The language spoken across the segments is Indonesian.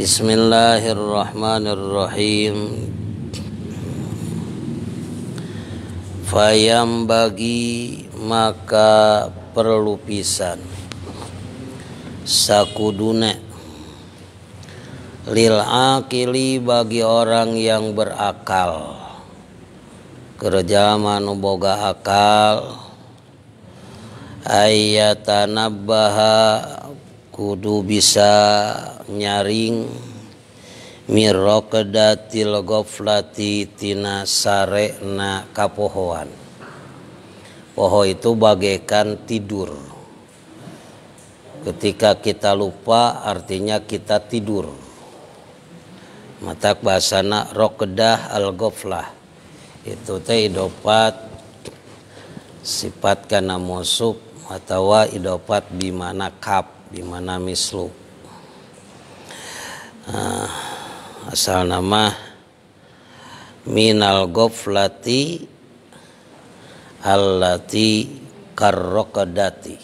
Bismillahirrahmanirrahim. Fayam bagi maka perlu pisan sakudune lil akili bagi orang yang berakal kerja manuboga akal ayatanabbaha kudu bisa nyaring mirrokedatil goflati tina sare na kapohoan poho itu bagaikan tidur ketika kita lupa artinya kita tidur Matak bahasana rokedah al goflah itu teh idopat sifat karena musuk atau idopat bimana kap di mana mislu uh, ah, asal nama minal goflati allati karrokedati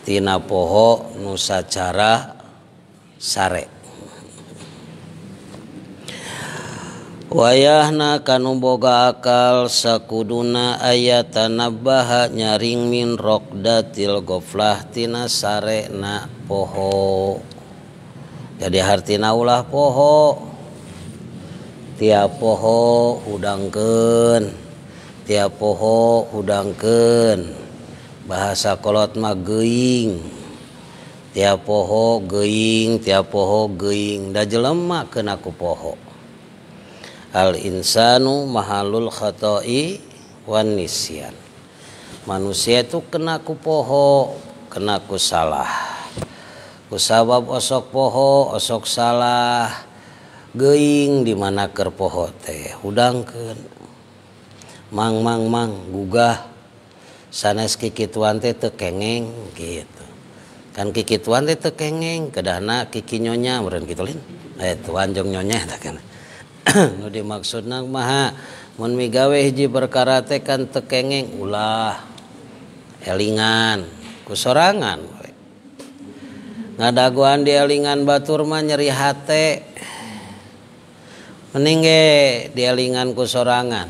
tina poho nusacara sare wayah na kanuboga akal sakuduna ayat tan nabaha nyaring minrokda til goflatina sare na poho jadi hartin ulah pohok tiap poho hudangken tiap poho hudangken bahasakolot maging tiap poho geing tiap poho geing da jelemak ke naku pohok al insanu mahalul khatoi wan nisyan manusia itu kena ku poho kena ku salah ku sabab osok poho osok salah geing di mana ker poho teh hudangkeun mang mang mang gugah sanes kikituan teh te kengeng gitu kan kikituan teh te kengeng kedahna kiki nyonya meureun kitu lin eh tuan jong nyonya tak kana dimaksud na ma mengaweji berkaratekan tekengeg ulah ellingan ku soangan ngadaguan di ellingan Baturma nyerihati mening di ellingan ku soangan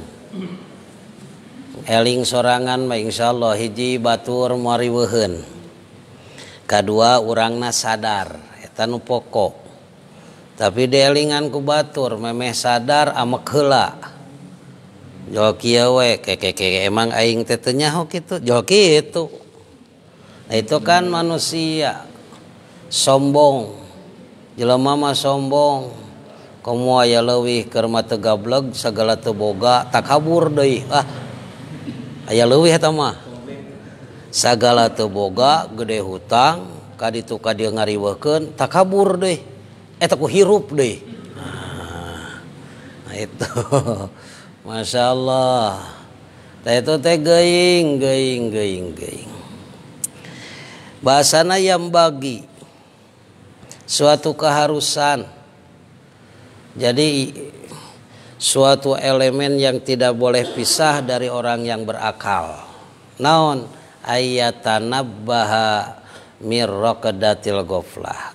eling sorangan Mainsya Allahji Batur morihun kedua urangna sadaran pokok tapi delingan ku batur memeh sadar ala joki emangingnyaki itu itu kan manusia sombong jelama Ma sombong kamu ah, aya luwih kerma tega blogg segala teboga tak kabur de aya luwih sama segala teboga gede hutang Kak dituka dingri weken tak kabur deh eta eh, ku hirup deh nah, itu Masya Allah teh itu teh geing geing geing geing bahasana yang bagi suatu keharusan jadi suatu elemen yang tidak boleh pisah dari orang yang berakal naon baha mirrokedatil goflah.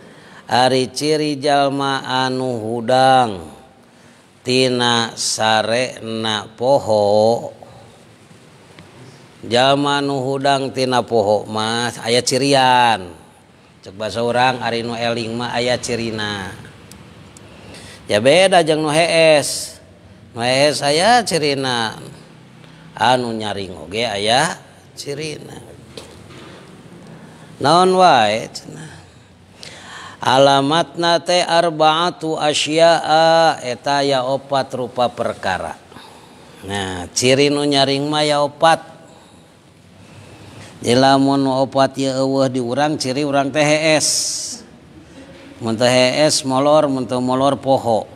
hari ciri jalma anu hudangtina sare na poho zaman nu hudangtina pohok Mas ayah cirian coba seorang Ari nu elingma aya cirina ya beda je nos saya cirina anu nyaring ngoge ayaah cirina non white na alamat na Tarba tu Asia A eta yaopat rupa perkaracirino nyaringma ya opat Dilamunopat ya diuran ciri uran PHSS molor u molor poho.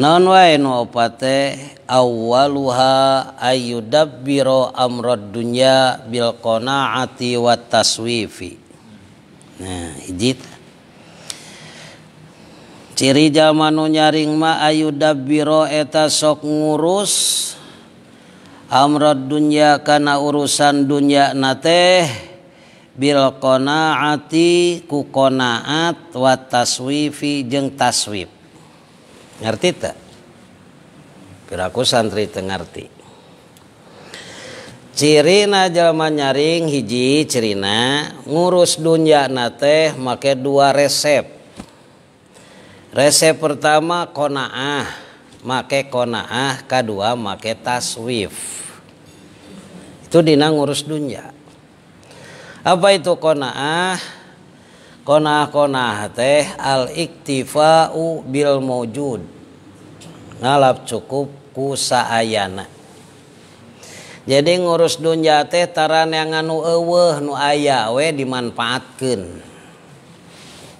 non wae nu opate awwaluha ayudabbiro amrod dunya bil qanaati wat taswifi nah hiji ciri jalma nu nyaring ma ayudabbiro eta sok ngurus amrod dunya kana urusan dunya na teh bil qanaati ku qanaat wat taswifi jeung taswif ngerti tak piraku santri tengerti na jelma nyaring hiji cirina ngurus dunya nate make dua resep. Resep pertama konaah, make konaah, kedua make taswif. Itu dina ngurus dunia. Apa itu konaah? alik Bil mujud ngalap cukup kusana jadi ngurus dunja teh ta nu ayawe dimanfaatkan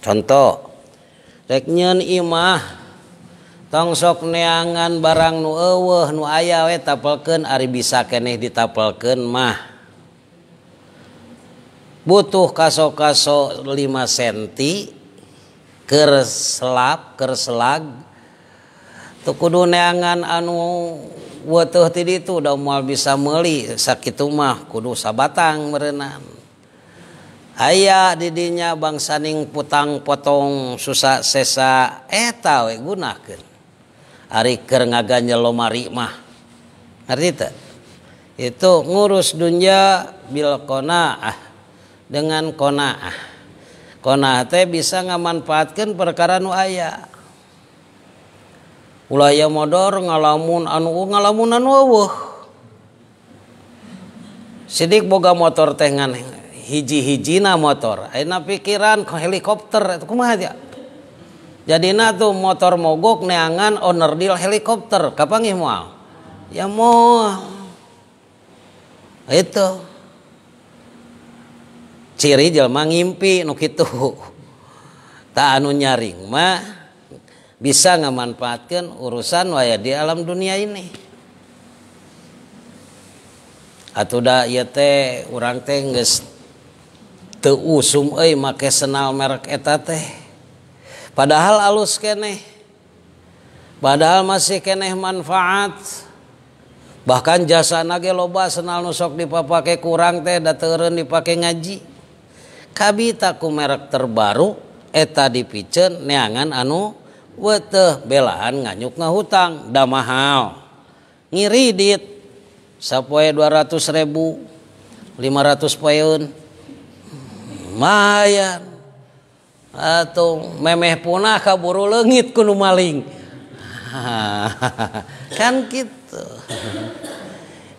contoh Imah tongsok neangan barang nu nu ayawe tapelken Ari bisa keeh ditapelken mahha butuh kaso kasok 5 senti Ker slaselag kudu neangan anu wetuh ti itu maual bisa meli sakitmah kudu sabatang merenan ayaah didinya bangsaning putang-potong susah sesa etaguna eh ngaganmah itu ngurus dunja Bilkoa ah dengan kon kon bisa ngamanfaatkan perkaraan wa Hai aya motor ngalamun anu uh, ngalamunan sidik boga motor peng hijihijina motor enak pikiran helikopter jadi na tuh motor mogok neangan honor dil helikopter kapan mau ya itu impiki tak anunya ringma bisa memanfaatkan urusan wayat di alam dunia ini padahal aluseh padahal masih keeh manfaat bahkan jasa nagge loba senal nusok dipapakai kurang tehda terun dipakai ngaji kabita ku merek terbaru eta dipicen neangan anu weteh belahan nganyuk ngahutang da mahal ngiridit sapoe 200 ribu 500 poeun mayan atau memeh punah kaburu lengit kuno maling kan gitu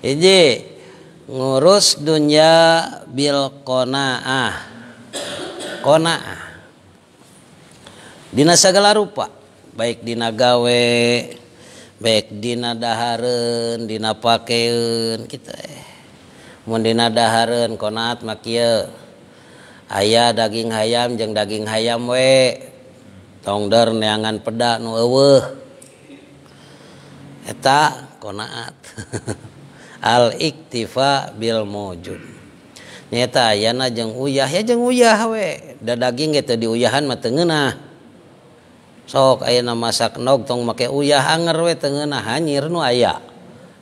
Iji ngurus dunia bil konaah Disagala rupa baikdina gawe baikdina daharundinanapakeun kita ehmundndi da Harun konat Makia ayaah daging ayam jeung daging hayam we tongdar neangan pedata konat aliktiva Bilmojud nita Ayanajeng uyah ya je uyahwe da daging gitu di uyahan mah tengenah sok ayah nama masak nog tong make uyah anger we tengenah hanyir nu diuyahan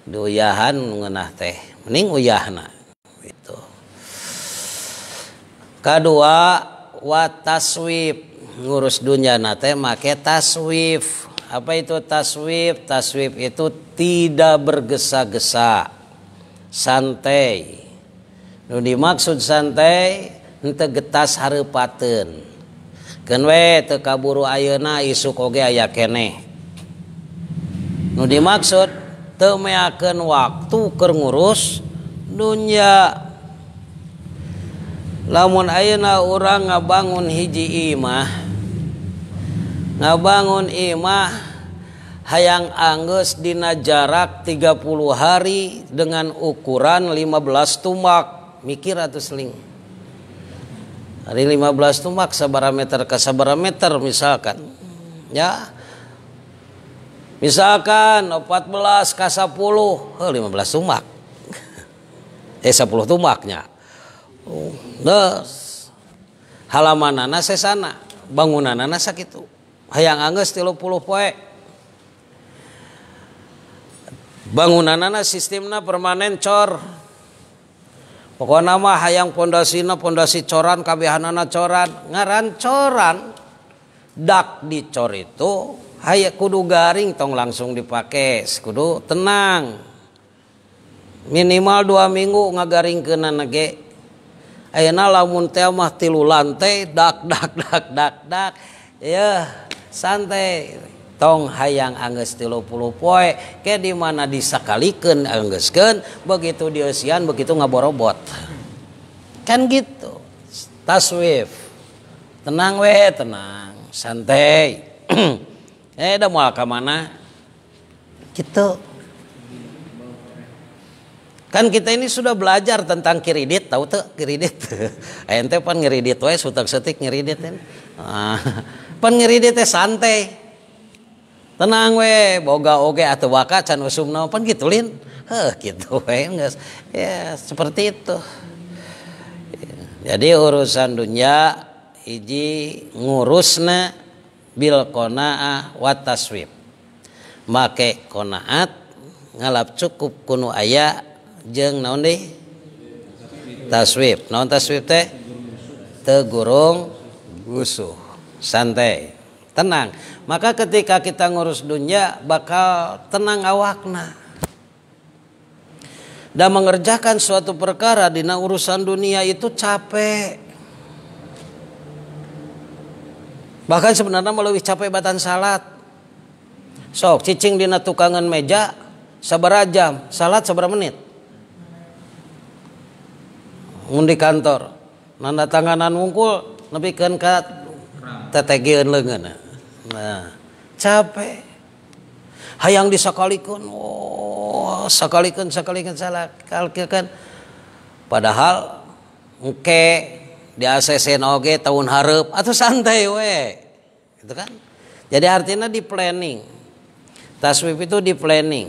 di uyahan ngeunah teh mending uyahna itu kedua wataswif ngurus dunia na teh make taswif apa itu taswif taswif itu tidak bergesa-gesa santai nu dimaksud santai tegetas Harpaten Genwe tekaburu auna isu aya Nu di maksud temakan waktu ke ngurus dunya lamun ayeuna orang ngabangun hiji Imah ngabangun Imah hayang Angusdina jarak 30 hari dengan ukuran 15 tumak mikir ratusling hari 15 tuh maksa meter ke meter misalkan ya misalkan 14 ke 10 eh, oh, 15 tumak eh 10 tumaknya terus halaman anak sesana bangunan anak sakit hayang angges 30 poe bangunan anak sistemnya permanen cor nama hayang ponddasino pondasi corrankabhan anak corran ngarancoran dak cor itu Hay kudu garing tong langsung dipakai kudu tenang minimal dua minggu ngagaring kena nege A lamah tiluai dakdakdakdakdak santai tong hayang angges tilo puluh poe ke di mana disakalikan ken, begitu diusian begitu ngaborobot kan gitu taswif tenang we tenang santai eh udah mau ke mana gitu kan kita ini sudah belajar tentang kredit, tahu tuh kredit? ente pan ngiridit wae sutak setik ngiridit ah, pan santai tenang we boga oge atuh waka gitu seperti itu jadi urusan dunya iji ngurusna Bilkowa taswi make konat ngalap cukup kuno aya je na nih taswi non teunggusuh santai tenang maka ketika kita ngurus dunia bakal tenang awakna dan mengerjakan suatu perkara di urusan dunia itu capek bahkan sebenarnya melalui capek batan salat sok cicing dina tukangan meja seberapa jam salat seberapa menit di kantor nanda tanganan wungkul nepikeun ke tetegeun leungeunna. Nah, capek. Hayang disakalikun, oh, sakalikun, sakalikun, sakalikun. Padahal oke, di ACC oge tahun harap atau santai we. Itu kan. Jadi artinya di planning. Taswif itu di planning.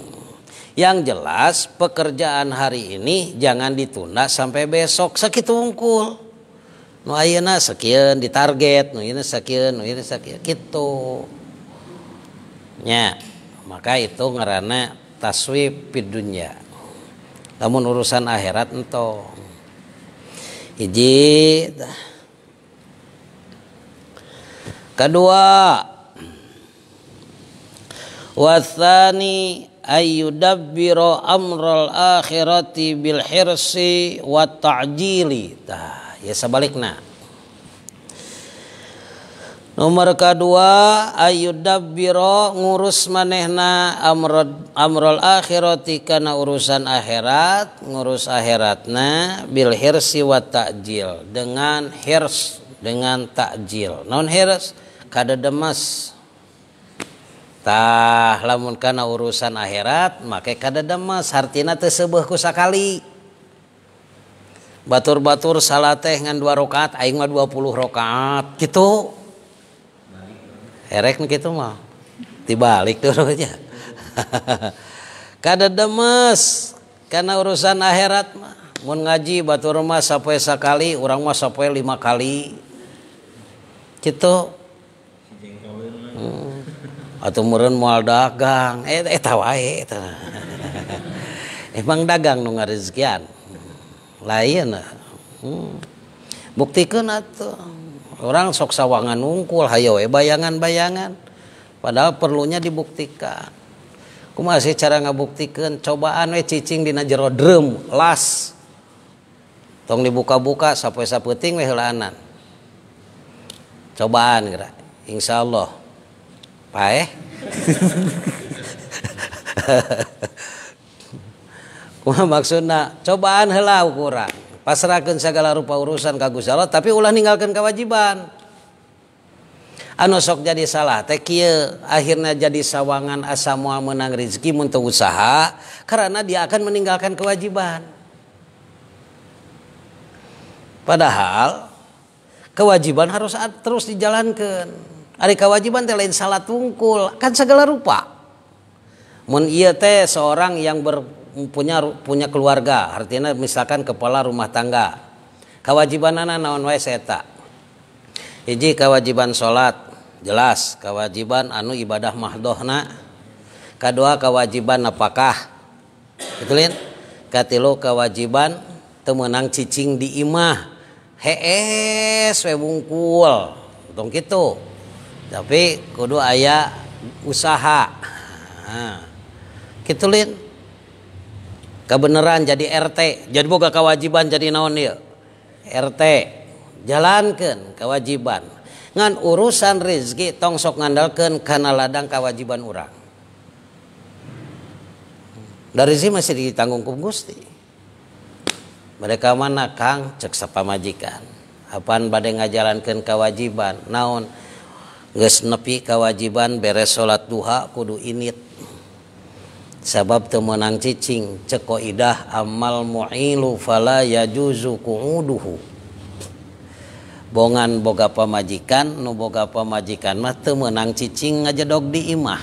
Yang jelas pekerjaan hari ini jangan ditunda sampai besok sakit tungkul nu ayeuna sekian di target nu ini sekian nu ini sekian kitu nya maka itu ngaranna taswib fid dunya namun urusan akhirat ento hiji kedua wasani ayyudabbiru amral akhirati bil hirsi wa ta'jili tah sebalik na nomor kedua Ayuda biro ngurus manehna Amrod Amrol akhirat urusan akhirat ngurus akhirat na Bilhir siwa takjil dengan hers dengan takjil non kamastah lamunkana urusan akhirat maka ka demas Hartinabe kusakali batur-batur salat teh ngan dua rakaat aing mah puluh rakaat gitu erek gitu mah dibalik tuh aja kada demes karena urusan akhirat mah mau ngaji batur mah sampai sekali orang mah sampai lima kali gitu hmm. atau meren mual dagang eh, eh tawa eh, emang dagang nungar rezekian. lain ah. hmm. buktikan atau orang sok sawangan ungkul Haywe bayangan-baangan padahal perlunya dibuktikan aku masih cara ngabuktikan cobaan ccing di jero drum las Hai tong dibuka-buka sap sappet welanan Hai cobaan gerak Insya Allah Pakha Kuma maksudna cobaan hela kurang. Pasrahkan segala rupa urusan ka Gusti Allah tapi ulah ninggalkan kewajiban. Anu sok jadi salah teh akhirnya jadi sawangan asa moal menang rezeki mun usaha karena dia akan meninggalkan kewajiban. Padahal kewajiban harus terus dijalankan. Ada kewajiban teh lain salah tungkul kan segala rupa. Mun ieu iya teh seorang yang ber punya punya keluarga artinya misalkan kepala rumah tangga kewajiban anak naon wae seta hiji kewajiban salat jelas kewajiban anu ibadah mahdohna kedua kewajiban apakah betul gitu, katilu kewajiban temenang cicing di imah hees we bungkul untung gitu tapi kudu ayah usaha nah, gitu lin beneran jadi RT jadi buka kawajiban jadi naonil RT jalanken kawajiban ngan urusan rizki tongsok ngandalkan kanal ladangkawawajiban urang dari sini masih ditanggungku Gusti mereka mana Kang ceka pamajikan haan bad nga jalankankawawajiban naon guys nepi kawajiban beres salat duha kudu init mana sabab temmenang ccing cekoidah amal mulu fala ya juzuku bonngan boga pemajikan nuboga pemajikan mate menang ccing ngaja dog di imah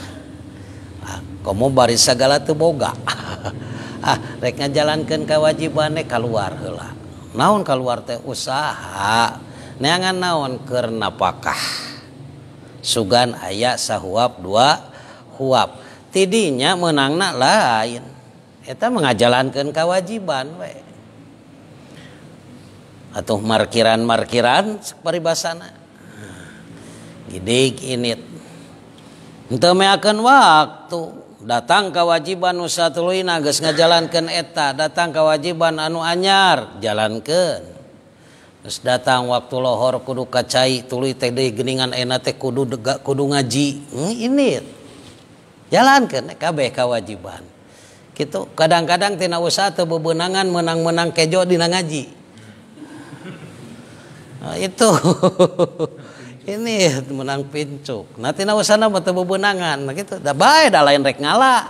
ah, kamu barisagala tuhboga ah, reknya jalankan kawajibane kal keluarlah naon keluar usaha neangan naon karenaapakah sugan ayat sahhuap dua huap nya menangna lainta mengajalankan kawajiban atauuh markiran-markiran perbasanaakan waktu datang kewajiban Nusa tulu na ngajalankan eta datang kewajiban anu anyar jalankan terus datang waktu lohor kudu kacait tuliingan en kudu dek kudu ngaji ini tuh jalannek kabeh kewajiban gitu kadang-kadangtina usahabubunangan menang-menang kejodina ngaji itu ini menang pincuk nanti usana betebubunangandah lain rek ngala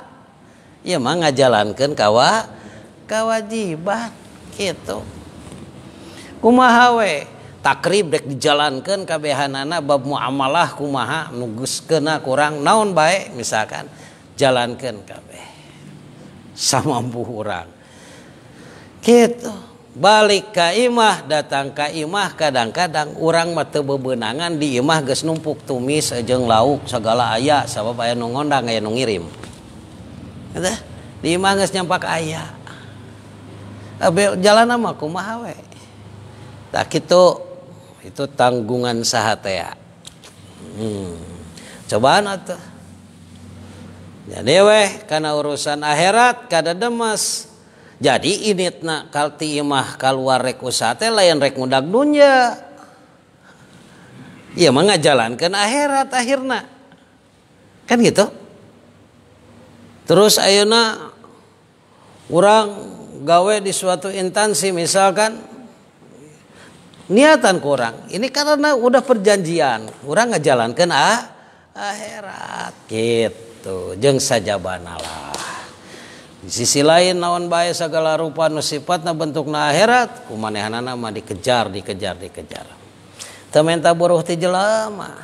jalankankawawakawawajiban gitu kuma Hawe kribdek dijalankan keehhanana babmu amalah kumaha nugus kena kurang naon baik misalkan jalankan kabeh sama Bu gitu balik Kaimah datang Kaimah kadang-kadang orangrang metebebenangan diimah geusnumpuk tumis sejeng lauk segala ayah saung ngim nya aya jalan namawe tak itu itu tanggungan sahatea ya. hmm. cobaan atau jadi weh karena urusan akhirat kada demas jadi ini nak kalti imah keluar rek usate lain rek ngudak dunya ya mah ngajalankan akhirat akhirna kan gitu terus ayo nak orang gawe di suatu intansi misalkan niatan kurang ini karena udah perjanjian kurang nge jalanlan ke ah, akhiratng saja banalah di sisi lain naon bay segala rupa nusifat na bentuk na airat kemanehan nama dikejar dikejar dikeja temment buruhti jelama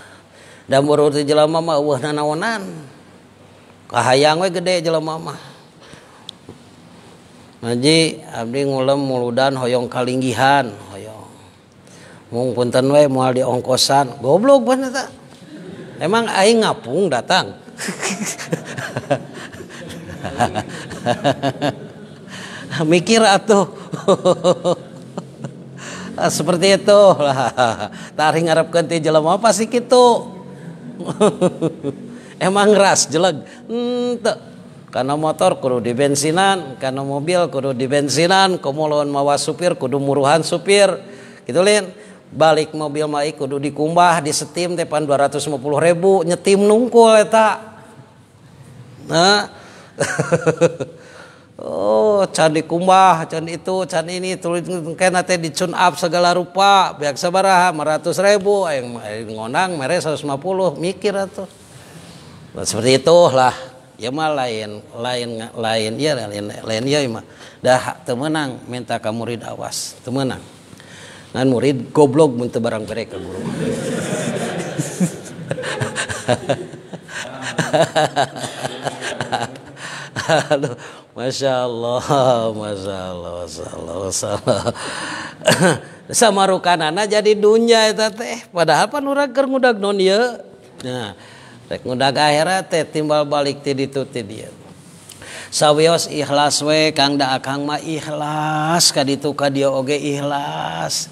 gede ngaji Abli ule muuludan hoyong kalgihan orang mung punten we mual di ongkosan goblok bener tak emang aing ngapung datang mikir atuh seperti itu lah tarik ngarepkan ti jelema sih gitu emang ras jelek ente karena motor kudu di bensinan karena mobil kudu di bensinan kumulon mawa supir kudu muruhan supir gitu lin balik mobil mah kudu dikumbah di setim tepan 250 ribu nyetim nungkul eta nah oh can dikumbah can itu can ini tulis kena teh di tune up segala rupa biak sabaraha 500 ribu yang ngonang mere 150 mikir atuh nah, seperti itu lah ya mah lain lain lain ya lain lain ya mah dah temenang minta kamu ridawas temenang ngan murid goblok muntah barang mereka, ka guru Aduh, Masya Allah, Masya Allah, Masya Allah, Masya Allah. Sama rukanana jadi dunia itu teh. Padahal pan urang keur ngudag non Nah, rek ngudag akhirat teh timbal balik ti ditu ti dieu. Sawios ikhlas we Kang Da Akang mah ikhlas ka ditu ka oge ikhlas.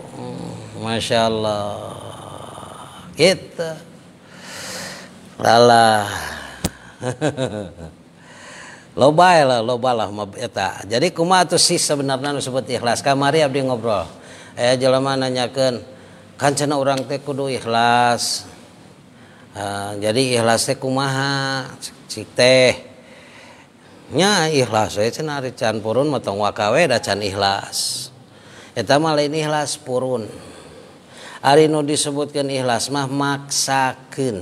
Masya Allah. Gitu. Alah loba lah, loba lah eta. Jadi kumaha itu sih sebenarnya nu sebut ikhlas? Kamari abdi ngobrol. Eh jelama nanyakan kan cina orang teh kudu ikhlas. Uh, jadi ikhlas teh kumaha? Cik teh. Nya ikhlas Saya cina ari can purun matang wakawe da can ikhlas. Eta malah ini ikhlas purun. disebutkan ikhlas mahmaksakan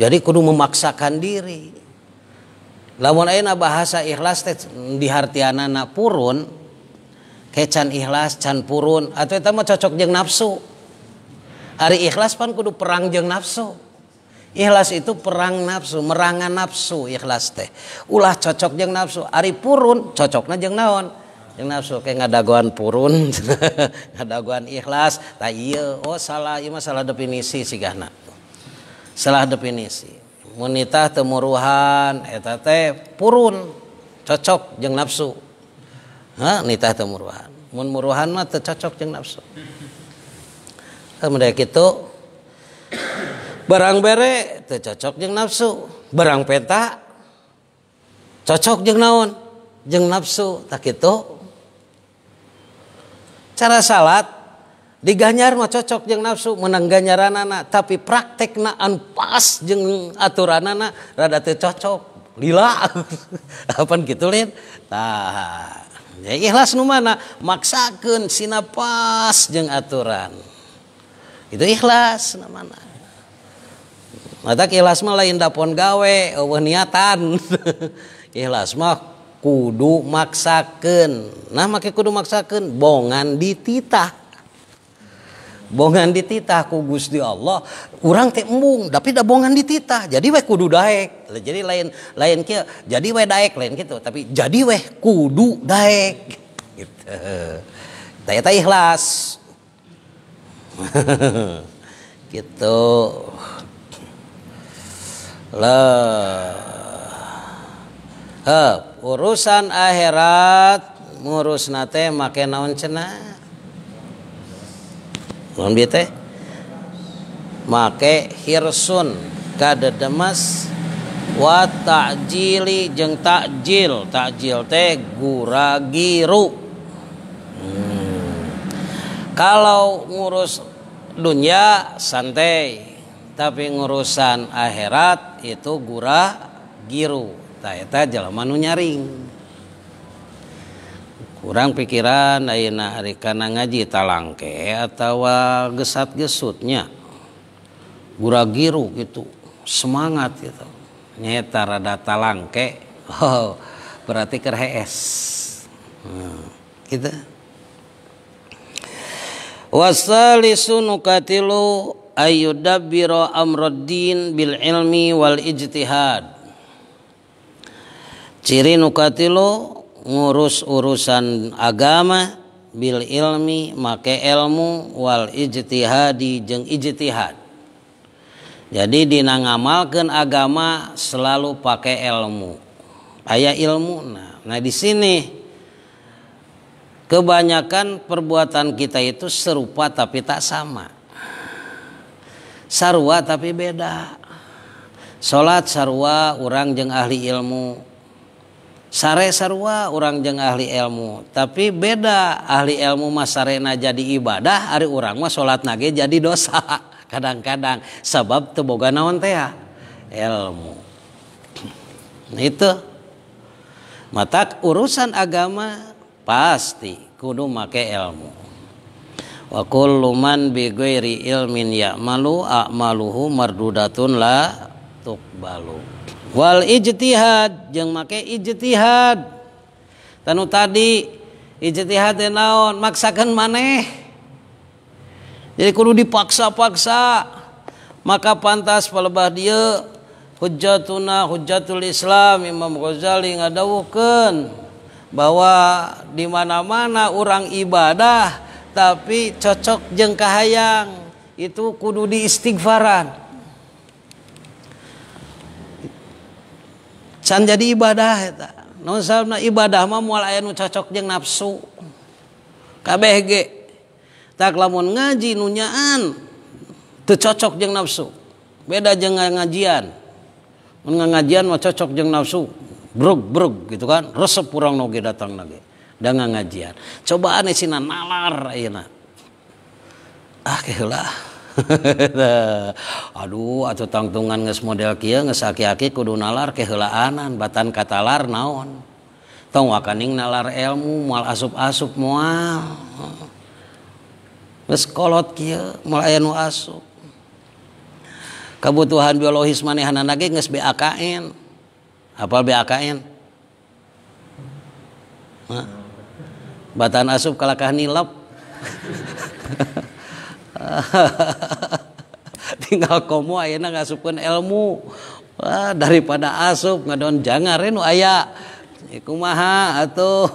jadi kudu memaksakan diri bahasahlas teh di naun kecan ikhlas can purun atau itu mau cocokjeng nafsu hari ikhlas pun kudu perang je nafsu ikhlas itu perang nafsu merangan nafsu ikhlas teh ulah cocokjeng nafsu Ari purun cocok najeng naon nafsu kedaguan purunguan ikhlas definisigah oh setelah definisi wanita temuruhan etT purun cocok je nafsu nitah temuruhanmuruhan mata cocok nafsu barang bere cocok je nafsu barang peta cocok jeng naon jeng nafsu tak itu untuk salat diganyarma cococokje nafsu menangganyaranana tapi prakteknaan pas je aturan anak rada cocok lila kapan gitulin taha ikhlas mana maksakan Sinap pas jeung aturan itu ikhlas Ma ikhlas melain dapon gawe niatan ikhlas maku kudu maksaken nah make kudu maksaken bongan dititah bongan dititah ku Gusti Allah kurang teh embung tapi da bongan dititah jadi weh kudu daek jadi lain lain kia jadi weh daek lain gitu tapi jadi weh kudu daek gitu taya taya ikhlas gitu lah urusan akhirat ngurus nate make naon cena naon bieu teh make hirsun demas, wa ta'jili jeung ta'jil tak teh guragiru hmm. kalau ngurus dunia santai tapi ngurusan akhirat itu gura giru eta jalan nu nyaring kurang pikiran ayeuna hari kana ngaji talangke atawa gesat gesutnya guragiru gitu semangat gitu nyeta rada talangke oh, berarti kerhees hees hmm, gitu wasalisu nukatilu ayudabbiro amruddin bil ilmi wal ijtihad Ciri nukatilu ngurus urusan agama bil ilmi make ilmu wal ijtihadi jeng ijtihad. Jadi di nangamalkan agama selalu pakai ilmu. Ayah ilmu. Nah, nah di sini kebanyakan perbuatan kita itu serupa tapi tak sama. Sarwa tapi beda. Salat sarwa orang jeng ahli ilmu sare sarua orang jeng ahli ilmu tapi beda ahli ilmu mas sarena jadi ibadah hari orang mas sholat nage jadi dosa kadang-kadang sebab teboga naon teh ya? ilmu nah, itu mata urusan agama pasti kudu make ilmu wa kullu man bi ghairi ilmin ya'malu a'maluhu mardudatun la tuqbalu Wal ijtihad jemakai ijtihad tenuh tadi ijtihati naon maksakan maneh jadi kudu dipaksa-paksa maka pantas baddi hujjatuna hujatul Islam Imam Ghazali ngadawu bahwa dimana-mana orang ibadah tapi cocok jengngka hayang itu kudu di istighfarn. can jadi ibadah eta non sabna ibadah mah mual aya nu cocok jeung nafsu kabeh ge tak lamun ngaji nu nyaan teu cocok jeung nafsu beda jeung ngajian mun ngajian mah cocok jeung nafsu brug brug gitu kan resep urang noge datang lagi da ngajian cobaan sina nalar ayeuna ah keheula aduh atau tangtungan nges model Kia nges aki kudu nalar kehelaanan batan katalar naon tong wakaning nalar ilmu mal asup-asup mual nges kolot Kia melayanu asup kebutuhan biologis manehanan lagi nges BAKN apal BAKN batan asup kalakah nilap haha tinggal kamu Aina nga sukun ilmu daripada asub ngedon jangan ngain ayaiku maha atuh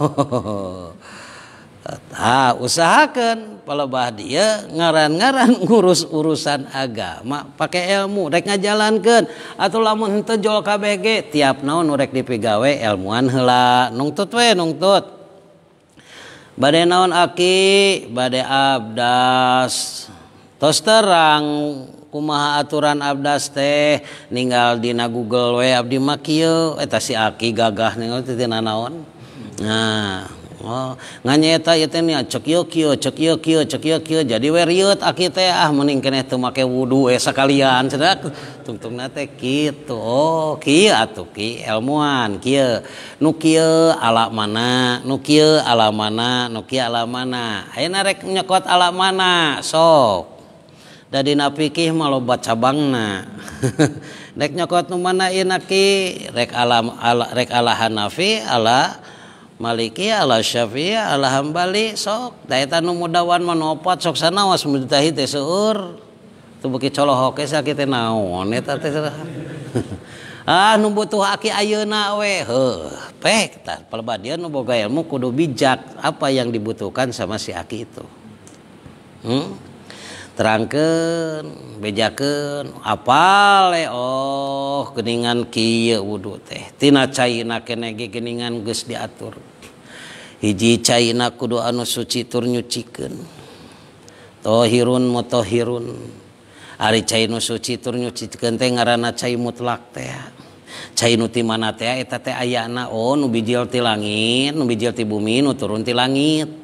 usahakan peah dia ngaran-garan ngurus- urusan agama pakai elmu denya jalanken atuh lamunjol KBG tiap naon nurrek diigawe elmuwan hela nungtut we nungtut badai naon aki badai abdas to terrang kumaha aturan abdas teh ningdinana Google wa abdimaketa siki gagahning titinaon oh, nganya jadiing ah, make wudhu esa kalian tun oh, elmuwan nuki ala mana nuki alamamana nuki alamamana narek nyakoat ala mana so Jadi nafikih malah baca bangna. rek nyokot nu mana inaki rek alam ala, rek ala Hanafi ala Maliki ala syafi, ala Hambali sok Daya eta nu mudawan manopat sok sanawas mujtahid teh tesur. teu beuki colohok ge sakit teh naon eta teh ah nu butuh aki ayeuna we heuh pek tah pelebadian nu boga ilmu kudu bijak apa yang dibutuhkan sama si aki itu hmm? terrangke bejaken apao e, oh, keningan kiye wudhu tehtina Chinaina kekeningan ges diatur hijji China kudoan nu suci turny ciken tohirun motohirunu suci turn ci nga laeta aya naon ubil ti langin bijl tibu Minu turun ti langit tuh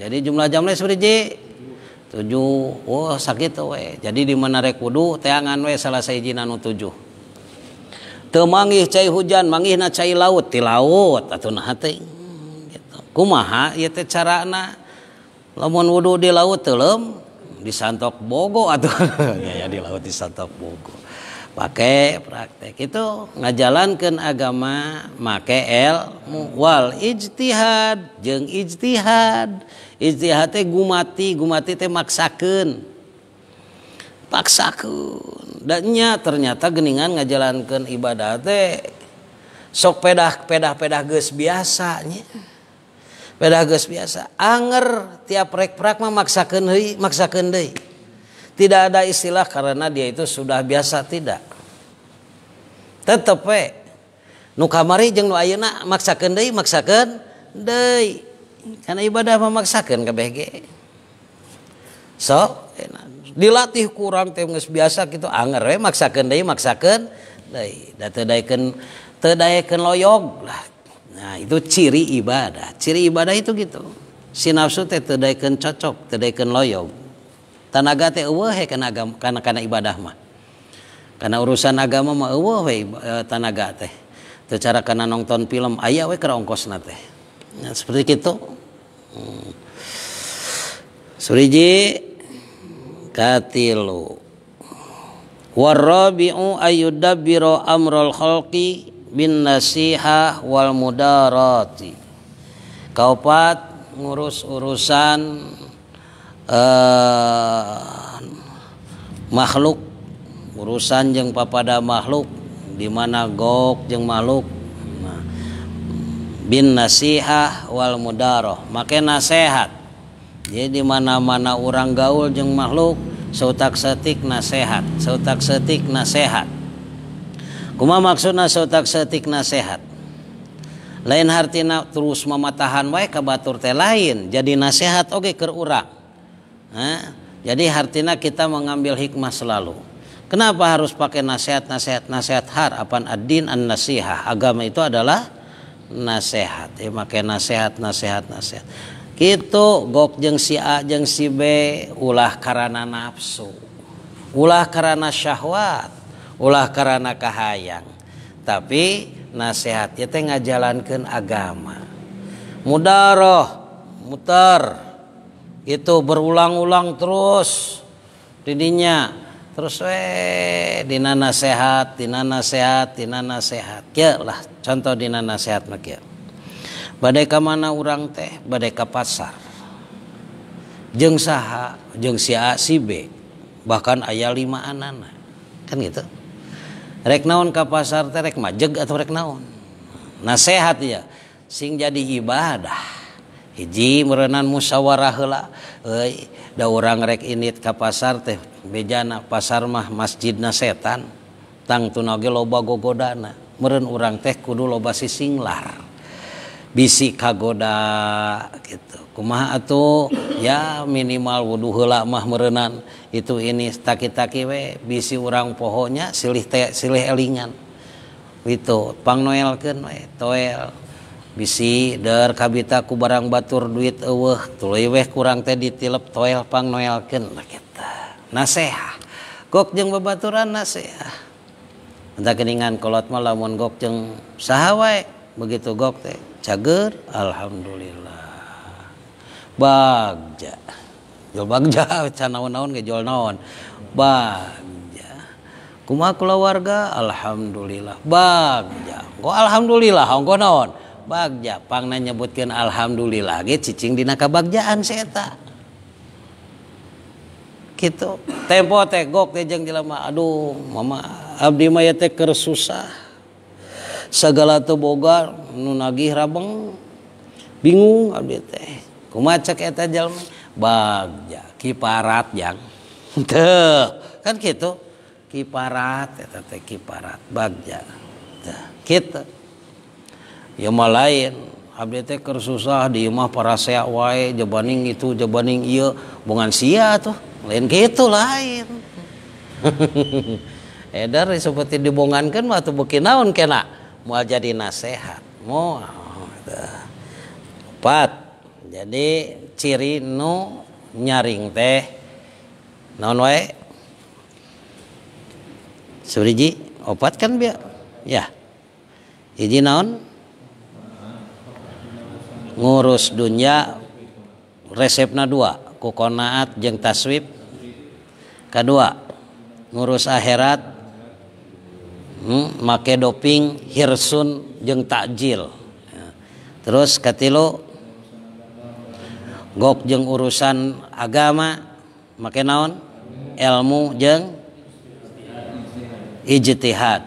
jumlah jamlis 7 uh sakit jadi di menarik kudu teangan wee salah selesaijinang hujan manghi hmm, laut di laut wudhu di laut te lem disantk Bogo atau di laut disantk Bogor pakai praktek itu ngajalankan agama make el wal ijtihad jeng ijtihad ijtihad teh gumati gumati teh maksakan paksakan dannya ternyata geningan ngajalankan ibadah teh sok pedah pedah pedah ges biasanya pedah ges biasa anger tiap rek prak mah maksakeun deui deh ada istilah karena dia itu sudah biasa tidak tete nu kamari jemakakanmaksakan karena ibadah memaksakan ke so dilatih kurang tem biasa gitu an maksakan maksakanken loy Nah itu ciri ibadah ciri ibadah itu gitu sinafsuken cocokdaken loyog tanaga teh eueuh he kana kana kana ibadah mah karena urusan agama mah eueuh we eh, tanaga teh teu cara kana nonton film aya we keur ongkosna teh nah, seperti itu hmm. suriji katilu warabi'u ayudabbiru amrul khalqi bin nasihah wal mudarati kaupat ngurus urusan eh makhluk urusan jeung papada makhluk dimana gok jeung makhluk binnasiah Wal mudaro make nasehat jadi mana-mana orangrang gaul jeung makhluk seuak setik nasehat seutak setik nasehat cumma maksud sotak setik nasehat lain hartin terus mematahan baik ke Batur teh lain jadi nasehat Oke ke urang jadi artinya kita mengambil hikmah selalu. Kenapa harus pakai nasihat, nasihat, nasihat har? Apaan adin ad an nasihah? Agama itu adalah nasihat. Ya, pakai nasihat, nasihat, nasihat. Gitu gok jeng si A jeng si B ulah karena nafsu. Ulah karena syahwat, ulah karena kahayang. Tapi nasihatnya teh ngajalankan agama. Mudaroh, mutar, itu berulang-ulang terus didinya. Terus eh dinana sehat, dinana sehat, dinana sehat. Ya lah contoh dinana sehat ya Badai ke mana orang teh? Badai ke pasar. Jeng saha, jeng si A, si B. Bahkan ayah lima anana. Kan gitu. Rek naon ke pasar teh rek majeg atau rek naon. Nah ya. Sing jadi ibadah ji merean musyawarahla da urangrek init ka pasar teh bejana pasar mah masjidna setan tang tun loba gogodana me urang teh kudu loba si singlah bisi kagoda gitumauh ya minimal wudhula mah merenan itu ini sta kita kiwe bisi urang pohoknya silih teh silih ellingan itupang Noel ke toel ke bisi kabitaku barang-batur duit tuli weh kurang teh dileb toilpangelken kita nase Gok bebaturan naseahnda keningankolot malamun gok ceng sahawa begitu gok teh cager alhamdulillah bag na-onon kuma keluarga alhamdulillah baggo alhamdulillahhongon pang nyebutkin Alhamdulil lagi ccingdina kebagjaan seta gitu tempo tegok tejang dilama Aduh Ma Abdi May Teker susah segala tuhbogal nungih Rabeng bingung bag kiparat yang kan gitu kiparat kiparat bag kita ya mah lain abdi teh keur susah di imah para sea wae jebaning itu jebaning iya bungan sia tuh lain gitu lain edar seperti dibongankan waktu tuh beki naon kena mau jadi nasehat mau empat jadi ciri nu nyaring teh naon wae suriji opat kan biar ya hiji naon ngurus dunya resep nadu kunaat jeungng taswi kedua ngurus akhirat hmm, make doping hirsun jeng takjil terus gokje urusan agama makekinnaon elmu je itihad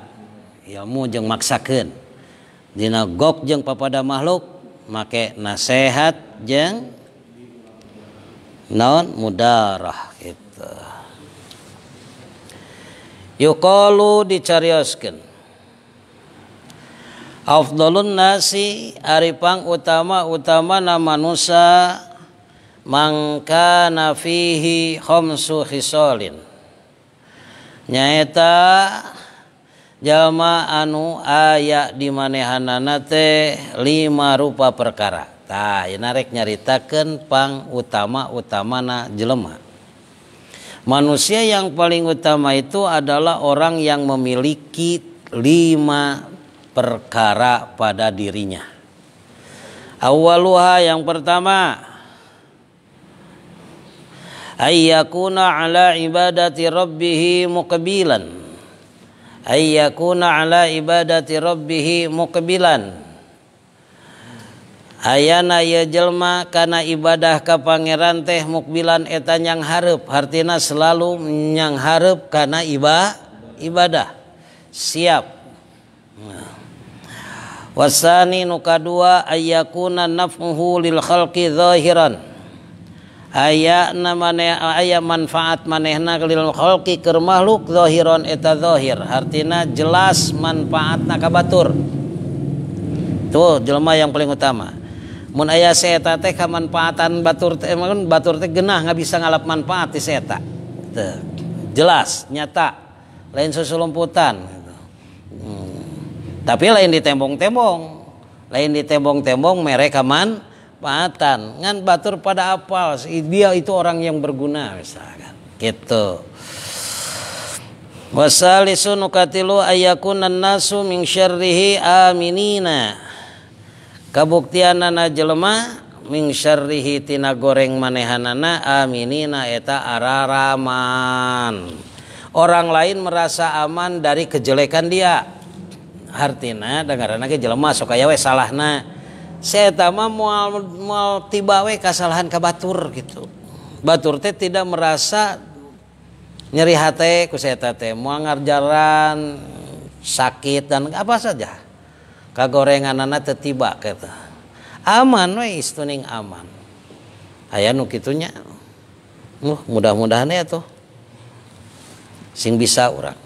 yamujeng maksakan Dina gokje papada makhluk make nasehat jeng non mudarah gitu yukalu dicarioskan Afdalun nasi aripang utama utama na manusia mangka nafihi khomsu khisolin nyaita jalma anu ayak di manehanana teh lima rupa perkara tah narek nyaritaken pang utama-utamana jelema manusia yang paling utama itu adalah orang yang memiliki lima perkara pada dirinya awaluha yang pertama ayyakuna ala ibadati rabbihi muqabilan ayyakuna ala ibadati rabbih muqbilan Ayana ya jelma karena ibadah ke Pangeran teh mukbilan etan yang harap. hartina selalu yang harap karena iba ibadah siap wasani nuka dua ayakuna nafmuhu lil khalqi zahiran ayana maneh aya manfaat manehna kelil kholqi keur makhluk zahiron eta zahir artinya jelas manfaatna ka batur tuh jelema yang paling utama mun aya seta teh manfaatan batur teh eh, batur teh genah nggak bisa ngalap manfaat di seta tuh. jelas nyata lain susulumputan gitu. hmm. tapi lain di tembong tembong lain tembong tembong mereka man patan ngan batur pada apal dia itu orang yang berguna misalkan gitu wasalisu nukatilu ayakunan nasu min syarrihi aminina kabuktianana jelema min syarrihi tina goreng manehanana aminina eta araraman orang lain merasa aman dari kejelekan dia artinya dengar anaknya jelema sok we salahna multitibawe kesalahan ka Batur gitu Baturte tidak merasa nyerihatiku senger jalan sakit dan nggak apa saja kagorengan anak tertiba kata aman isuning aman aya nu gitunya uh, mudah-mudahannya tuh sing bisa orang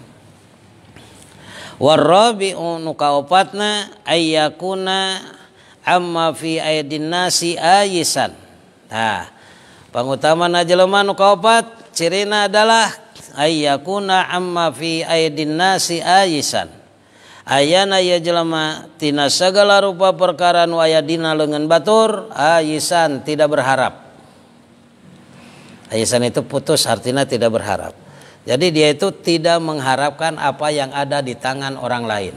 war kaupatna ayayakuna amma fi aydin nasi ayisan nah pengutamaan nu kaopat cirina adalah ayyakuna amma fi aydin nasi ayisan ayana ya jelema tina segala rupa perkara nu aya dina leungeun batur ayisan tidak berharap ayisan itu putus artinya tidak berharap jadi dia itu tidak mengharapkan apa yang ada di tangan orang lain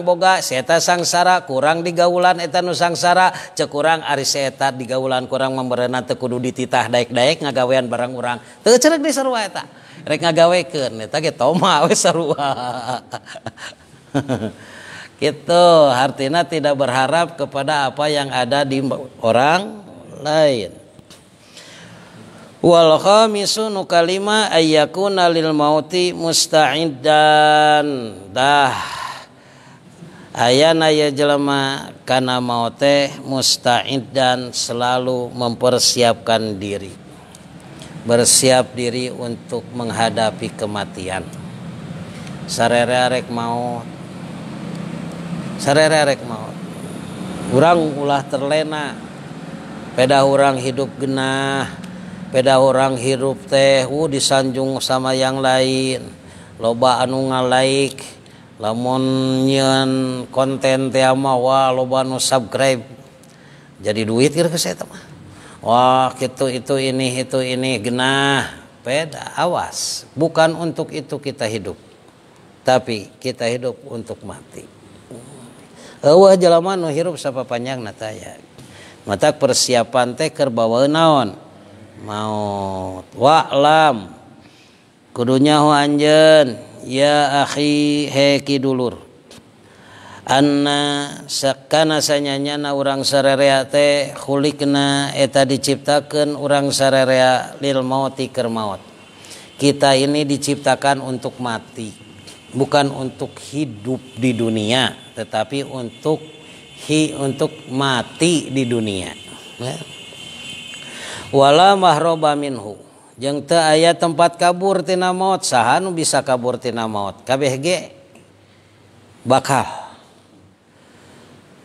boga seta sangsara kurang digaulan Eeta Nusangsara cekurang ari seeta digawulan kurang member tekudu di titah dai-daik ngagaweian barang-urang dis gitu Hartina tidak berharap kepada apa yang ada di orang lain Wal khamisu nu kalima ayyakuna lil mauti musta'iddan. Dah. Ayana ya jelema kana maute musta'iddan selalu mempersiapkan diri. Bersiap diri untuk menghadapi kematian. Sarerek mau, sarerek mau, Urang ulah terlena. pedah orang hidup genah beda orang hirup teh wu disanjung sama yang lain loba anu ngalaik lamunnyian konten teamawa loba anu subscribe jadi duit ke saya teman wah itu itu ini itu ini genah beda awas bukan untuk itu kita hidup tapi kita hidup untuk mati Wah jalama nu hirup sapa panjang nataya matak persiapan teker bawa naon maut walam kudunya hu anjen ya akhi heki dulur anna sakana sanyanya na urang sarerea teh khulikna eta diciptakeun urang sarerea lil mauti keur maut kita ini diciptakan untuk mati bukan untuk hidup di dunia tetapi untuk hi untuk mati di dunia ya wala mahroba minhu jeng te ayat tempat kabur tina maut sahanu bisa kabur tina maut kabeh bakal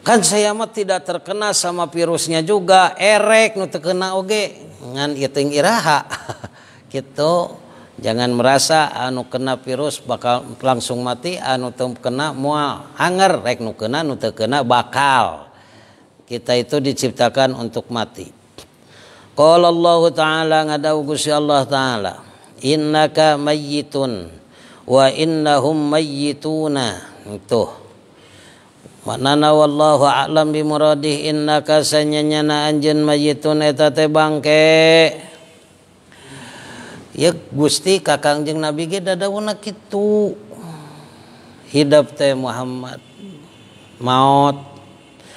kan saya mah tidak terkena sama virusnya juga erek nu terkena oge ngan iting iraha gitu jangan merasa anu kena virus bakal langsung mati anu kena mual hanger rek nu kena nu kena bakal kita itu diciptakan untuk mati Qala Allah Ta'ala ngadau Gusti Allah Ta'ala innaka mayyitun wa innahum mayyituna itu manana wallahu a'lam bi muradih innaka sanyanyana anjeun mayyitun eta teh bangke ya Gusti kakang Kangjeng Nabi ge dadauna kitu hidup teh Muhammad maut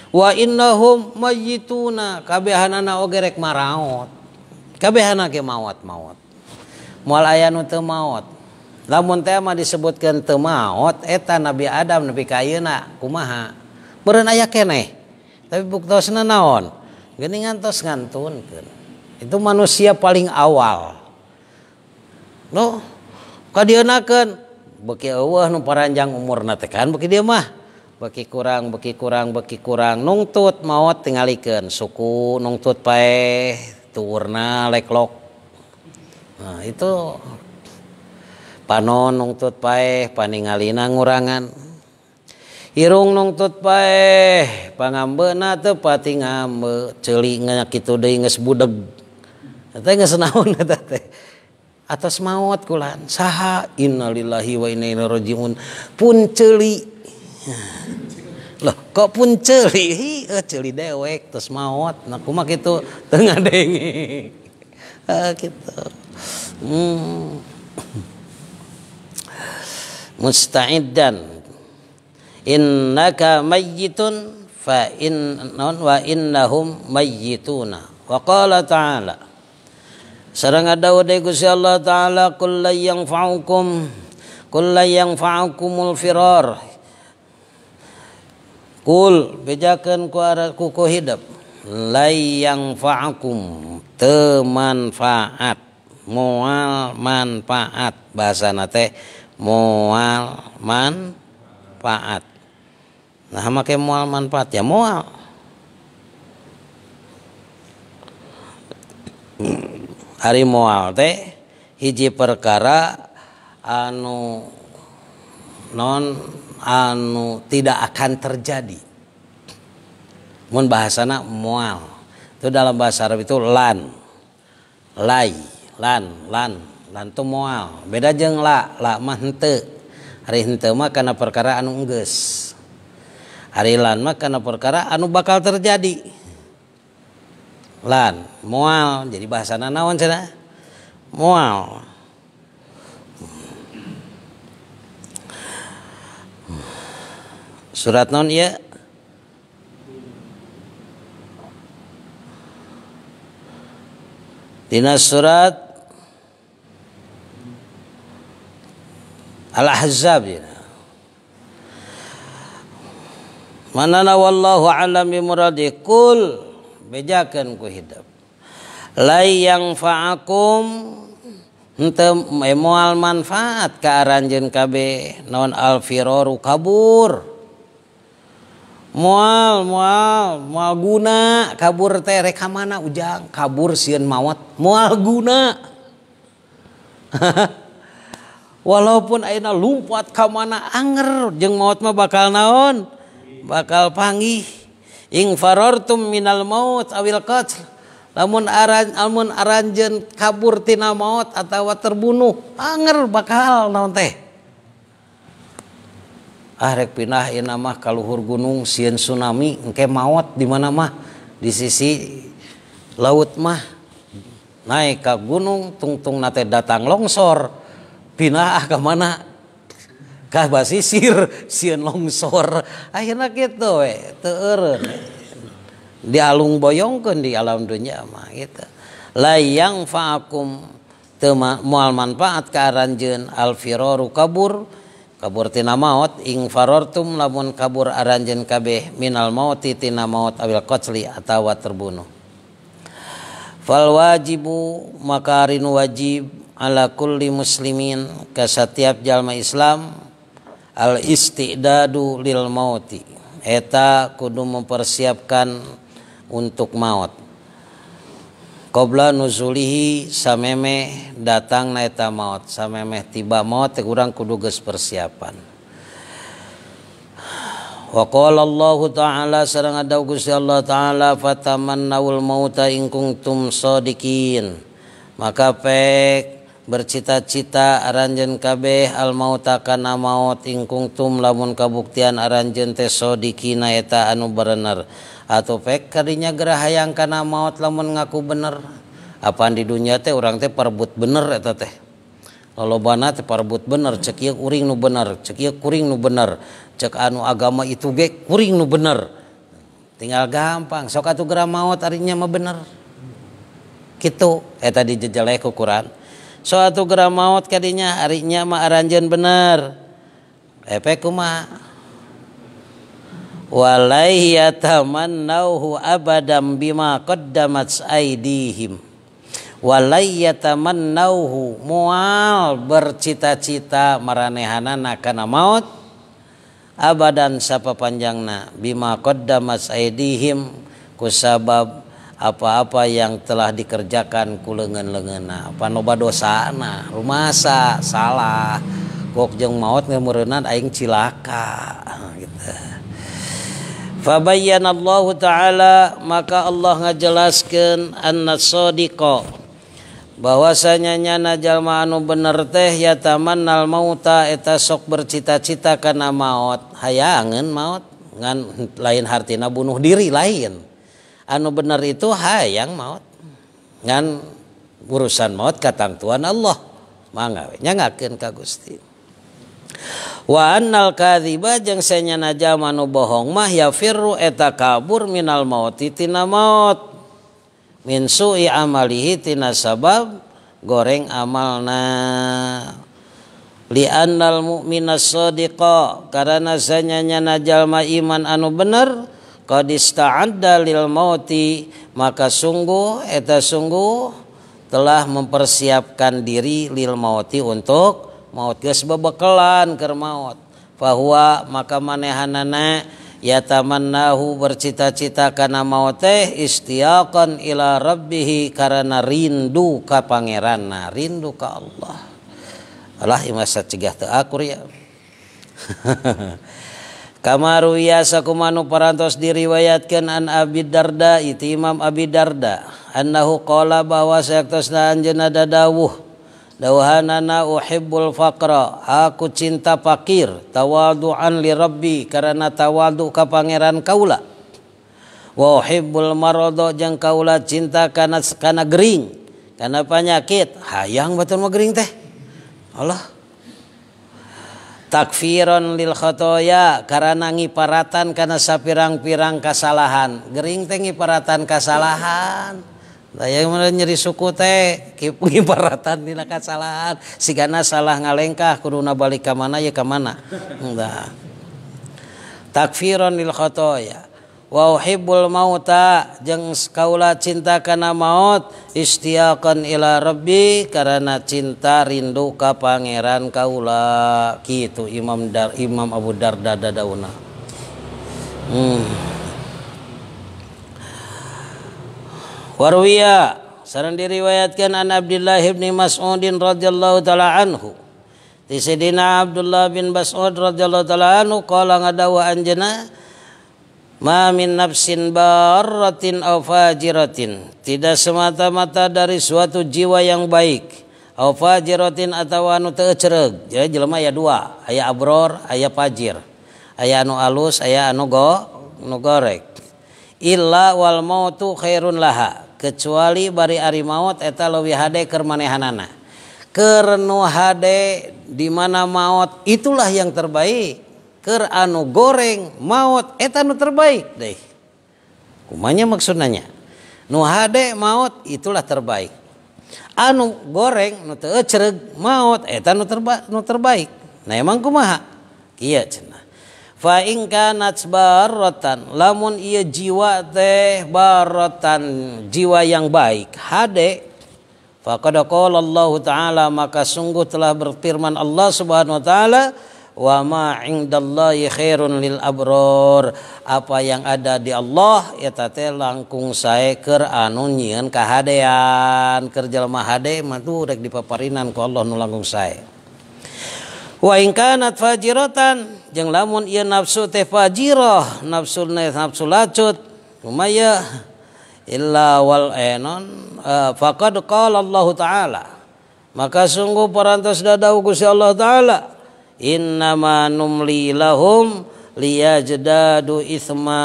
wa ma kahana maut maut ayanut maut namun tema disebutkan temaaut eta Nabi Adam nabi kayuna kumaha be keeh tapibuk naon geni ngantos nganun itu manusia paling awal loh kaudianken bu Allah num pararanjang umurna tekan bukti dia mah beki kurang beki kurang beki kurang nungtut maut tinggalikan suku nungtut pae turna leklok nah itu panon nungtut pae paningalina ngurangan irung nungtut pae pangambe na pati ngambe celi itu deh nges budeg eta nges naon eta teh atas maut kulan saha innalillahi wa inna ilaihi rajiun pun celi loh kok pun ceri, eh, celi dewek terus mawat. nah kumak gitu tengah dengi eh, gitu hmm. musta'iddan innaka mayyitun fa in wa innahum mayyituna wa qala ta'ala sareng ada deui Gusti Allah taala yang fa'ukum kullu yang faukumul firar Kul bejakan ku arat ku hidup layang fa'akum temanfaat mual manfaat bahasa nate mual manfaat nah make mual manfaat ya mual hari mual teh hiji perkara anu non anu tidak akan terjadi mun bahasana mual itu dalam bahasa Arab itu lan lai lan lan lan itu mual beda jeng la la mah henteu. hari henteu mah karena perkara anu geus. hari lan mah karena perkara anu bakal terjadi lan mual jadi bahasana naon cenah mual Surat non ya Dina surat Al-Ahzab ya. Manana wallahu alam bimuradi kul bejakan ku hidup. Lai yang fa'akum henteu moal manfaat ka aranjeun kabeh non al-firaru kabur. mual mual mau guna kaburrekamana ujang kabur siun maut mualguna ha walaupun aina lupaput kamana anger jeung mautmah bakal naon bakal pangih ingfarortum minal mautil la almunaranjen kaburtina maut tawa terbunuh anger bakal naon teh arerek ah, pinah nama mah ka luhur gunung siin tsunami egke maut di mana mah di sisi laut mah naik ka gunung tungtung nate datang longsor pinaah ke manakah bassisir si longsor dialung boyongken di alam dunya mah kita layang faumm mual manfaat kearanjen Alfirrokabur kaburtina maut ing farortum lamun kabur aranjen kabeh minal mauti tina maut awil kotsli atawa terbunuh fal wajibu makarin wajib ala kulli muslimin ke setiap jalma islam al istidadu lil mauti eta kudu mempersiapkan untuk maut Quan nuzulihi sameemeh datang naeta maut samemeh tiba mau urang kuduges persiapan waallahhu ta'ala seranga dagusya Allah ta'alafataman naul mau ta ingkung tum so dikin maka pek bercita-cita aranjen kabeh Almautakana maut tingkung tum lamun kabuktian arannje teso dikin naeta anu berener. nya geraangkana maut le ngaku bener apaan di dunianya teh orang tehbut bener teh lo bana bener ce ur bener ceing bener ceanu agama ituing bener tinggal gampang soka gera maut harinya mau bener gitu tadi dijal ke Quran suatu gera maut jadinya anya maaranjen bener efek walayyatamannauhu abadam abadam bima qaddamat aidihim walayyatamannauhu mual bercita-cita maranehanana kana maut abadan sapa panjangna bima qaddamat aidihim kusabab apa-apa yang telah dikerjakan ku lengan-lengena apa dosana rumasa salah kok jeng maut ngeumeureunna aing cilaka gitu bayan Allahu ta'ala maka Allah ngajelaskan ansho bahwasanyanya najjama anu bener teh ya tamannal mautaeta sok bercita-citakan maut hayangan maut ngan lain hartin bunuh diri lain anu bener itu hayang maut ngann urusan maut kata tantan Allah manwenya ngakin Kagustin Wa annal kadhiba jeung senyana jama nu bohong mah ya firru eta kabur minal mauti tina maut. Min su'i amalihi tina sabab goreng amalna. Li annal mu'mina sadiqa karena senyanya najalma iman anu bener qad ista'adda lil mauti maka sungguh eta sungguh telah mempersiapkan diri lil mauti untuk maut kebebekellan ke maut bahwa makamanehanana ya taman nahu bercita-cita karena maut teh istiakan ilarebihi karena rindu ka Pangerana rindu ka Allah Allah imgahtakur ya kamaru ya sakumanu perantos diriwayatkan an Abiddarda Iimam Abiddarda andhukola bahwa se atas danjenada dahwuh Dauhanana uhibbul faqra. Aku cinta fakir. Tawadu'an li rabbi. Karena tawadu ka pangeran kaula. Wa uhibbul marodo Jang kaula cinta karena karena gering. Karena penyakit. Hayang betul mau gering teh. Allah. Takfiron lil khotoya. Karena ngiparatan karena sapirang-pirang kesalahan. Gering teh ngiparatan kesalahan nyeri suku tehperatan dikat salat si gana salah ngalegkah kuruna balik kamana ya ke mana takviron ilkhoto ya Wowhibul mauta kaula cintakana maut istia kon Ila Rebi karena cinta rindu ka Pangeran kaula gitu Imam Imam Abu D Dar dada dauna hmm. Warwiya sareng diriwayatkan an Abdullah bin Mas'udin radhiyallahu taala anhu. Di Sidina Abdullah bin Mas'ud radhiyallahu taala anhu qala ngadawa anjeuna Ma min nafsin barratin aw fajiratin tidak semata-mata dari suatu jiwa yang baik aw fajiratin atawa anu teu cereg jadi ya, jelema aya dua ayah abror ayah fajir ayah anu alus ayah anu go anu gorek illa wal mautu khairun laha kecuali bari Ari maut eta lebih HD kermanehanana hade di mana maut itulah yang terbaik ker anu goreng maut eta nu terbaik deh kumanya maksudnya nu hade maut itulah terbaik anu goreng nu cereg maut nu, terba, nu terbaik nah emang kumaha iya cen fa ingka natsbarotan lamun iya jiwa teh barotan jiwa yang baik hade Fa qala Allah taala maka sungguh telah berfirman Allah Subhanahu wa taala wa ma indallahi khairun lil abror apa yang ada di Allah ya tate langkung saya ker anu nyian kahadean keur jalma hade Itu udah dipaparinan ku Allah nulangkung saya wa in kanat fajiratan jeung lamun ieu nafsu teh fajirah nafsu nafsu lacut kumaya illa wal enon eh, uh, eh, faqad qala Allah taala maka sungguh parantos dadau Gusti Allah taala innama numli lahum liyajdadu isma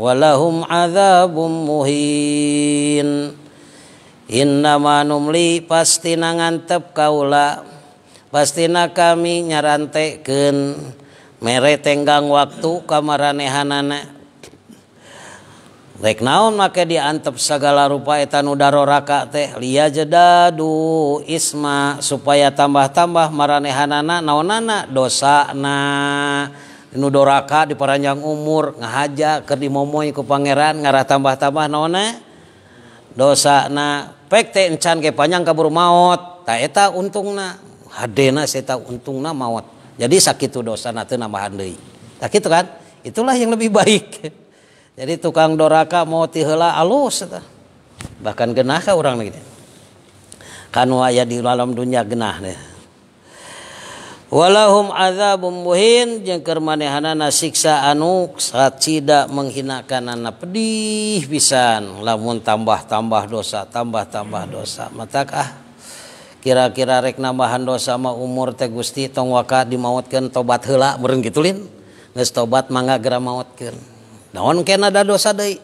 walahum azabum muhin innama numli pasti nangantep kaula Pastina kami nyarant tekken mere tenggang waktu kamaranehananarek naon make diantep segala rupa etan udaro raka teh li je du Isma supaya tambah-tambah maranehan naak naon nana dosa na dinudoraka di peranjang umur ngahaja ke di momomo iku Pangeran ngarah tambah-tambah nonna dosa na pekte encan ke panjang kabur maut taeta untung na hadena saya tahu untungna mawat jadi sakit tu dosa nanti nambah andai. sakit gitu kan itulah yang lebih baik jadi tukang doraka mau tihela alus bahkan genah ke orang lagi Kan waya di dalam dunia genah deh walahum azabum muhin jeung keur manehanana siksa anu sacida menghinakan anak pedih pisan lamun tambah-tambah dosa tambah-tambah dosa matak ah kira-kira rek nambahan dosa sama umur teh Gusti tong waka dimautkan tobat hela beren gitu, lin nges tobat mangga gera mautkan daun ken ada dosa deh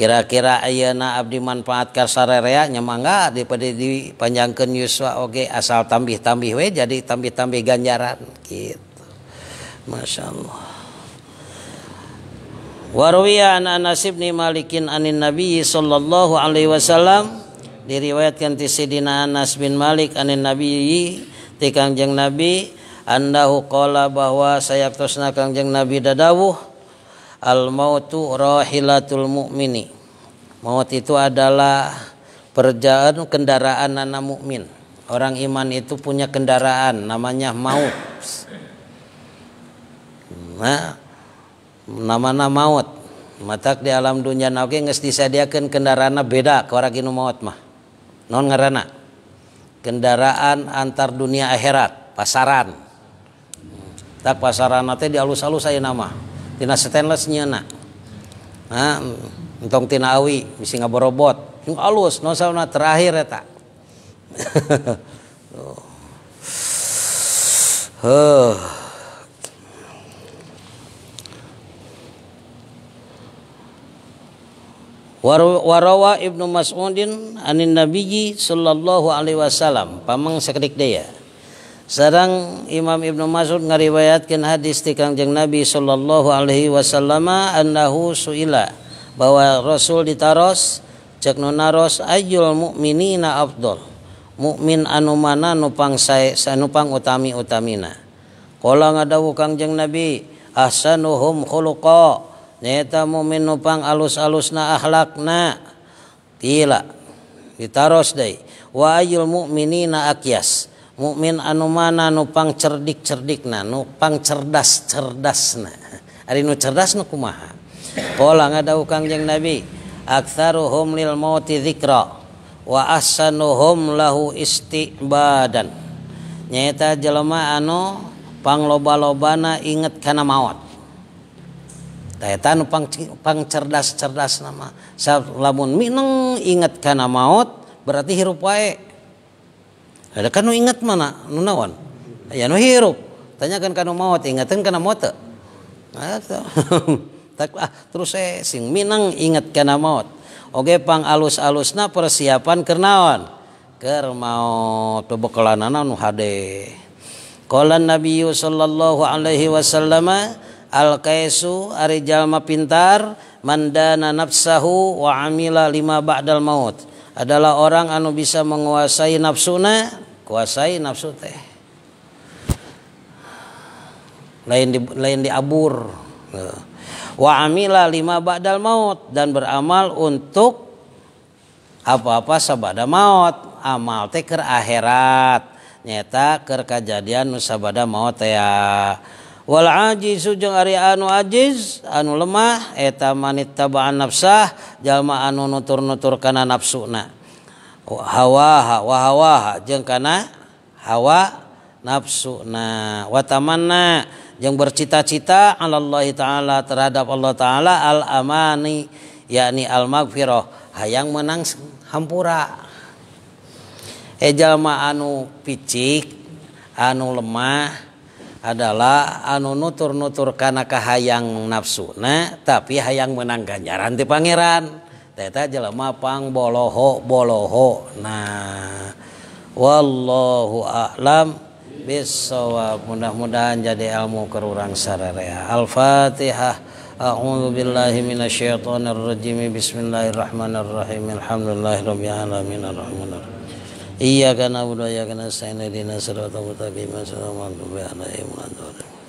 kira-kira ayana abdi manfaat kasarea nyamangga daripada dipanjangkan Yuswa oke okay, asal tambih-tambih we jadi tambih-tambih ganjaran gitu Masya Allah Warwiya an Anas bin Malikin anin Nabi sallallahu alaihi wasallam diriwayatkan ti Sidina Anas bin Malik anin Nabi ti Kangjeng Nabi andahu qala bahwa saya tosna Kangjeng Nabi dadawuh al mautu rahilatul mukmini. Maut itu adalah perjalanan kendaraan anak mukmin. Orang iman itu punya kendaraan namanya maut. Nah, namana maut. Matak di alam dunia nauke nges disediakan kendaraan nah, beda ke orang maut mah non ngarana kendaraan antar dunia akhirat pasaran tak pasaran nanti di alus alus saya nama tina stainless nak nah untung tina awi bisa ngaborobot yang alus non sauna terakhir ya tak huh Warawa Ibnu Mas'udin anin Nabiyyi sallallahu alaihi wasallam pamang sakedik daya. Sarang Imam Ibnu Mas'ud ngariwayatkeun hadis ti Kangjeng Nabi sallallahu alaihi wasallam annahu suila bahwa Rasul ditaros cek nu naros ajul mukminina afdol. Mukmin anu mana nu pangsae sanupang utami-utamina. Kala ngadawuh Kangjeng Nabi ahsanuhum khuluqa nyata mumin nupang alus-alus na akhlakna tila kitaros waul mukmini na aas mukmin anu mana nupang cerdik cerdik na nupang cerdas cerdas na harinu cerdas nu kumaha po nga ada kangjang nabi atarhumilmotiro wa lau istibaan nyata jeleanopanggloba-loban ingat kana maut dayatan pang, pang cerdas cerdas nama Sab, lamun minang ingat kana maut berarti hirup wae ada kanu ingat mana nu nawan, ya nu hirup tanyakan kanu maut ingatkan kana maut nah, tak ah, terus saya sing minang ingat kana maut Oke, pang alus-alusna persiapan kernaon ker maut bebekalanana nu hade qala nabiyyu sallallahu alaihi wasallam al kaisu ari jalma pintar mandana nafsahu wa amila lima ba'dal maut adalah orang anu bisa menguasai nafsuna kuasai nafsu teh lain di, lain diabur wa amila lima ba'dal maut dan beramal untuk apa-apa sabada maut amal teh ke akhirat nyata ke kejadian sabada maut ya wala aji sujung Ari anu ajiiz anu lemaheta manit tab nafah jalma anu nutur- nuturkana nafsuna hawawangkana hawa nafsuna wattamana yang bercita-cita Allahallahhi ta'ala terhadap Allah ta'ala al-amani yakni Almakfiroh hayang menang Hampura helma anu picik anu lemah ya adalah anu nutur nutur karena kahayang nafsu nah tapi hayang menang ganjaran di pangeran teta jelema pang boloho boloho nah wallahu a'lam bisawab mudah-mudahan jadi ilmu kerurang sararea al-fatihah A'udzu billahi minasyaitonir rajim. Bismillahirrahmanirrahim. Alhamdulillahirabbil alamin. Arrahmanirrahim. Iya karena Iyyaka na'budu wa iyyaka nasta'in ihdinas siratal mustaqim siratal maghdubi 'alaihim waladdallin